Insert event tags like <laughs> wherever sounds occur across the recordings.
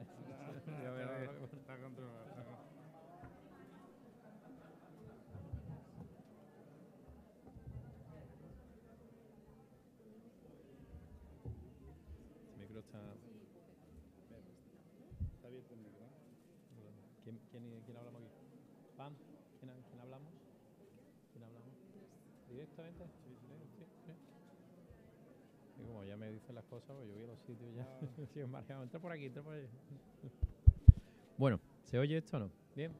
Está controlado. Está El micro está. Está abierto el micro. ¿Quién, quién, quién hablamos aquí? ¿Pam? ¿Quién, ¿Quién hablamos? ¿Quién hablamos? ¿Directamente? sí, sí como ya me dicen las cosas, pues yo voy los sitios ya. <laughs> Entra por aquí, entra por Bueno, ¿se oye esto o no? ¿Bien?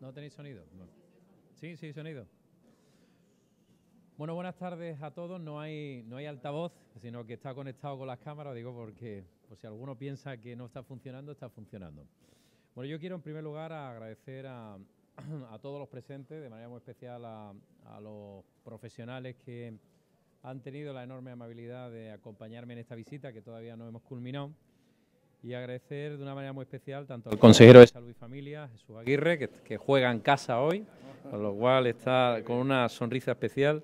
¿No tenéis sonido? Sí, sí, sonido. Bueno, buenas tardes a todos. No hay, no hay altavoz, sino que está conectado con las cámaras, digo, porque pues, si alguno piensa que no está funcionando, está funcionando. Bueno, yo quiero en primer lugar agradecer a, <clears throat> todos los presentes, de manera muy especial a los profesionales que han tenido la enorme amabilidad de acompañarme en esta visita que todavía no hemos culminado y agradecer de una manera muy especial tanto al consejero de Salud y Familia, Jesús Aguirre, que, juega en casa hoy, con lo cual está con una sonrisa especial,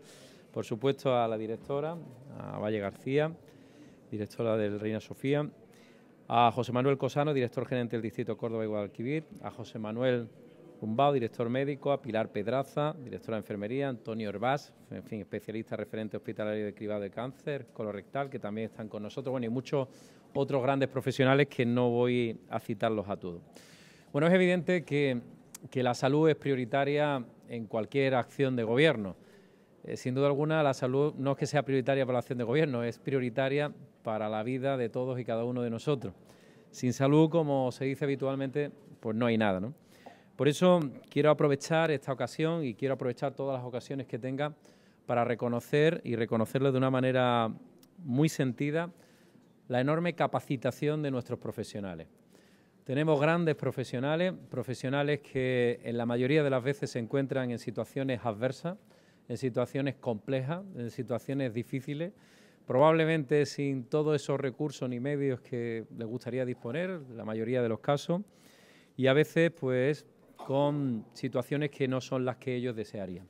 por supuesto a la directora, a Valle García, directora del Reina Sofía, a José Manuel Cosano, director gerente del Distrito Córdoba y Guadalquivir, a José Manuel Cumbao, director médico, a Pilar Pedraza, directora de enfermería, Antonio Herbás, en fin, especialista referente hospitalario de cribado de cáncer, colorectal, que también están con nosotros, bueno, y muchos otros grandes profesionales que no voy a citarlos a todos. Bueno, es evidente que, la salud es prioritaria en cualquier acción de gobierno. Eh, sin duda alguna, la salud no es que sea prioritaria para la acción de gobierno, es prioritaria para la vida de todos y cada uno de nosotros. Sin salud, como se dice habitualmente, pues no hay nada, ¿no? Por eso quiero aprovechar esta ocasión y quiero aprovechar todas las ocasiones que tenga para reconocer y reconocerlo de una manera muy sentida la enorme capacitación de nuestros profesionales. Tenemos grandes profesionales, profesionales que en la mayoría de las veces se encuentran en situaciones adversas, en situaciones complejas, en situaciones difíciles, probablemente sin todos esos recursos ni medios que les gustaría disponer, la mayoría de los casos, y a veces pues con situaciones que no son las que ellos desearían.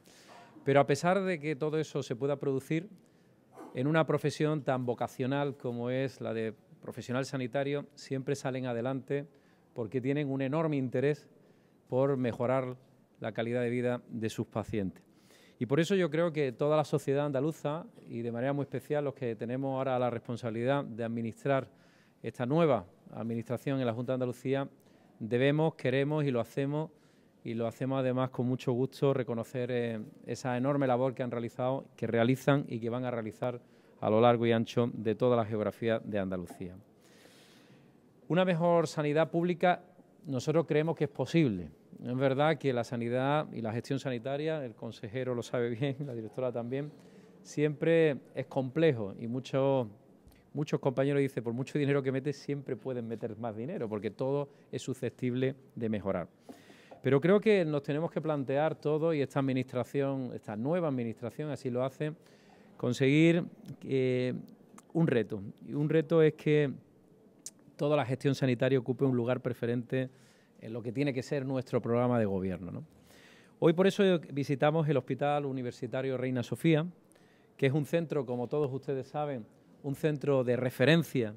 Pero a pesar de que todo eso se pueda producir, en una profesión tan vocacional como es la de profesional sanitario, siempre salen adelante porque tienen un enorme interés por mejorar la calidad de vida de sus pacientes. Y por eso yo creo que toda la sociedad andaluza, y de manera muy especial los que tenemos ahora la responsabilidad de administrar esta nueva administración en la Junta de Andalucía, debemos, queremos y lo hacemos y lo hacemos además con mucho gusto reconocer eh, esa enorme labor que han realizado, que realizan y que van a realizar a lo largo y ancho de toda la geografía de Andalucía. Una mejor sanidad pública nosotros creemos que es posible. Es verdad que la sanidad y la gestión sanitaria, el consejero lo sabe <laughs> bien, la directora también, siempre es complejo y muchos, muchos compañeros dicen, por mucho dinero que metes, siempre pueden meter más dinero, porque todo es susceptible de mejorar. Pero creo que nos tenemos que plantear todo y esta administración, esta nueva administración así lo hace, conseguir eh, un reto. Y un reto es que toda la gestión sanitaria ocupe un lugar preferente en lo que tiene que ser nuestro programa de gobierno. ¿no? Hoy por eso visitamos el Hospital Universitario Reina Sofía, que es un centro, como todos ustedes saben, un centro de referencia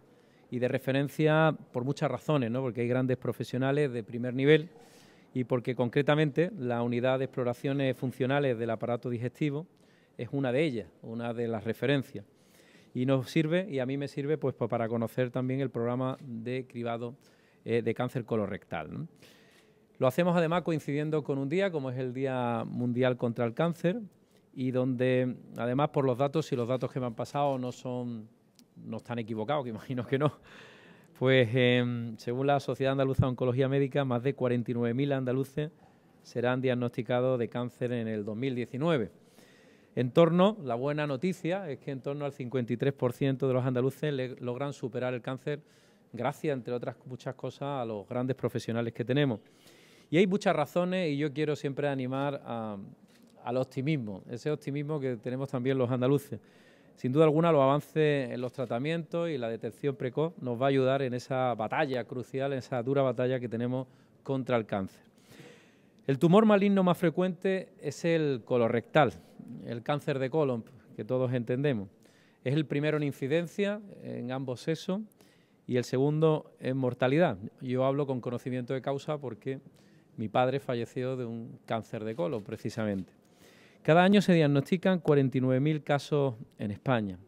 y de referencia por muchas razones, ¿no? porque hay grandes profesionales de primer nivel y porque concretamente la unidad de exploraciones funcionales del aparato digestivo es una de ellas, una de las referencias. Y nos sirve, y a mí me sirve, pues, pues para conocer también el programa de cribado eh, de cáncer colorectal. Lo hacemos además coincidiendo con un día, como es el Día Mundial contra el Cáncer, y donde además por los datos, si los datos que me han pasado no son, no están equivocados, que imagino que no, pues em, según la Sociedad Andaluza de Oncología Médica, más de 49.000 andaluces serán diagnosticados de cáncer en el 2019. En torno, la buena noticia es que en torno al 53% de los andaluces logran superar el cáncer gracias, entre otras muchas cosas, a los grandes profesionales que tenemos. Y hay muchas razones y yo quiero siempre animar al optimismo, ese optimismo que tenemos también los andaluces. Sin duda alguna, los avances en los tratamientos y la detección precoz nos va a ayudar en esa batalla crucial, en esa dura batalla que tenemos contra el cáncer. El tumor maligno más frecuente es el colorectal, el cáncer de colon, que todos entendemos. Es el primero en incidencia en ambos sexos y el segundo en mortalidad. Yo hablo con conocimiento de causa porque mi padre falleció de un cáncer de colon, precisamente. Cada año se diagnostican 49.000 casos en España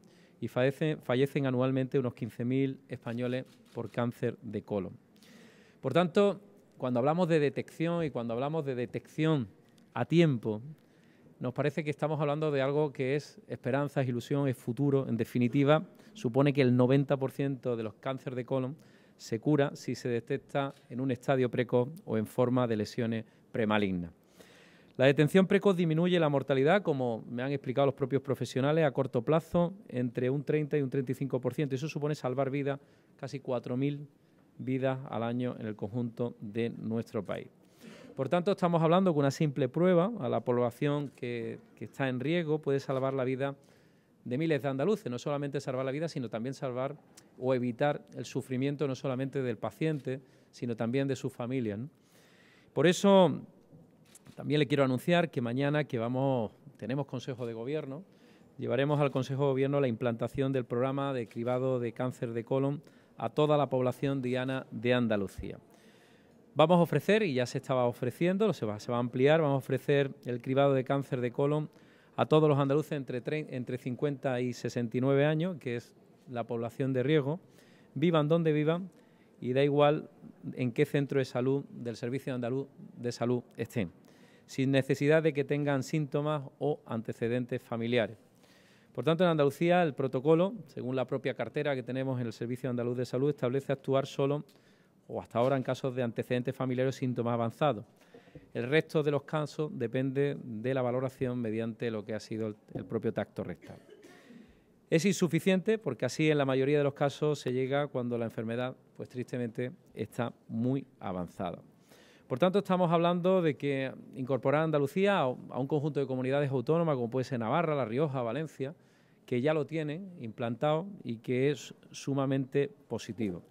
y fallecen, anualmente unos 15.000 españoles por cáncer de colon. Por tanto, cuando hablamos de detección y cuando hablamos de detección a tiempo, nos parece que estamos hablando de algo que es esperanza, es ilusión, es futuro. En definitiva, supone que el 90% de los cánceres de colon se cura si se detecta en un estadio precoz o en forma de lesiones premalignas. La detención precoz disminuye la mortalidad, como me han explicado los propios profesionales, a corto plazo entre un 30 y un 35%. Eso supone salvar vidas, casi 4.000 vidas al año en el conjunto de nuestro país. Por tanto, estamos hablando que una simple prueba a la población que, está en riesgo puede salvar la vida de miles de andaluces, no solamente salvar la vida, sino también salvar o evitar el sufrimiento no solamente del paciente, sino también de su familia. Por eso también le quiero anunciar que mañana que vamos, tenemos Consejo de Gobierno, llevaremos al Consejo de Gobierno la implantación del programa de cribado de cáncer de colon a toda la población diana de Andalucía. Vamos a ofrecer, y ya se estaba ofreciendo, se va, a ampliar, vamos a ofrecer el cribado de cáncer de colon a todos los andaluces entre, entre 50 y 69 años, que es la población de riesgo, vivan donde vivan y da igual en qué centro de salud del Servicio Andaluz de Salud estén sin necesidad de que tengan síntomas o antecedentes familiares. Por tanto, en Andalucía el protocolo, según la propia cartera que tenemos en el Servicio Andaluz de Salud, establece actuar solo o hasta ahora en casos de antecedentes familiares o síntomas avanzados. El resto de los casos depende de la valoración mediante lo que ha sido el, el propio tacto rectal. Es insuficiente porque así en la mayoría de los casos se llega cuando la enfermedad, pues tristemente, está muy avanzada. Por tanto, estamos hablando de que incorporar Andalucía a un conjunto de comunidades autónomas, como puede ser Navarra, La Rioja, Valencia, que ya lo tienen implantado y que es sumamente positivo.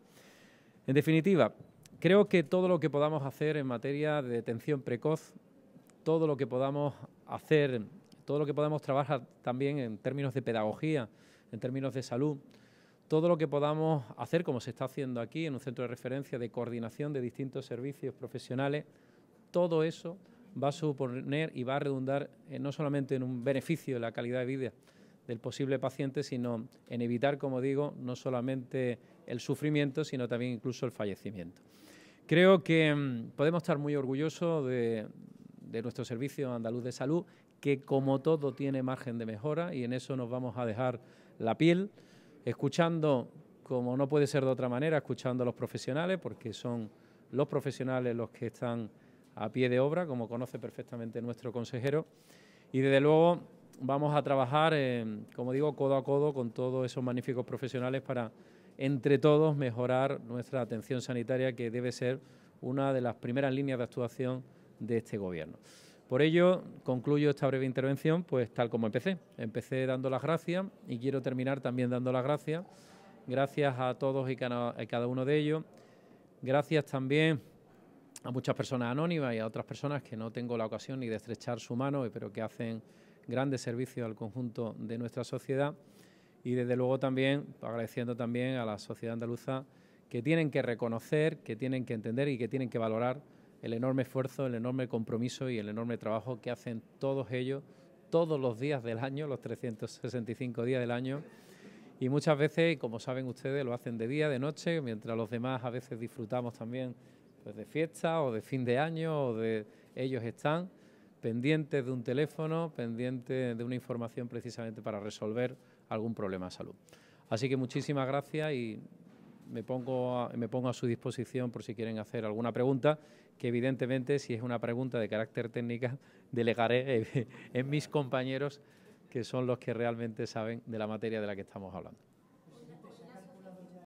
En definitiva, creo que todo lo que podamos hacer en materia de detención precoz, todo lo que podamos hacer, todo lo que podamos trabajar también en términos de pedagogía, en términos de salud, todo lo que podamos hacer, como se está haciendo aquí en un centro de referencia de coordinación de distintos servicios profesionales, todo eso va a suponer y va a redundar eh, no solamente en un beneficio de la calidad de vida del posible paciente, sino en evitar, como digo, no solamente el sufrimiento, sino también incluso el fallecimiento. Creo que mm, podemos estar muy orgullosos de, de nuestro Servicio Andaluz de Salud, que como todo tiene margen de mejora y en eso nos vamos a dejar la piel escuchando, como no puede ser de otra manera, escuchando a los profesionales, porque son los profesionales los que están a pie de obra, como conoce perfectamente nuestro consejero. Y desde luego vamos a trabajar, eh, como digo, codo a codo con todos esos magníficos profesionales para, entre todos, mejorar nuestra atención sanitaria, que debe ser una de las primeras líneas de actuación de este Gobierno. Por ello, concluyo esta breve intervención, pues tal como empecé. Empecé dando las gracias y quiero terminar también dando las gracias. Gracias a todos y cada uno de ellos. Gracias también a muchas personas anónimas y a otras personas que no tengo la ocasión ni de estrechar su mano, pero que hacen grandes servicios al conjunto de nuestra sociedad. Y desde luego también agradeciendo también a la sociedad andaluza que tienen que reconocer, que tienen que entender y que tienen que valorar el enorme esfuerzo, el enorme compromiso y el enorme trabajo que hacen todos ellos todos los días del año, los 365 días del año. Y muchas veces, como saben ustedes, lo hacen de día, de noche, mientras los demás a veces disfrutamos también pues, de fiesta o de fin de año o de ellos están pendientes de un teléfono, pendientes de una información precisamente para resolver algún problema de salud. Así que muchísimas gracias y me pongo me pongo a su disposición por si quieren hacer alguna pregunta que evidentemente si es una pregunta de carácter técnica <laughs> delegaré eh, <laughs> en mis compañeros que son los que realmente saben de la materia de la que estamos hablando.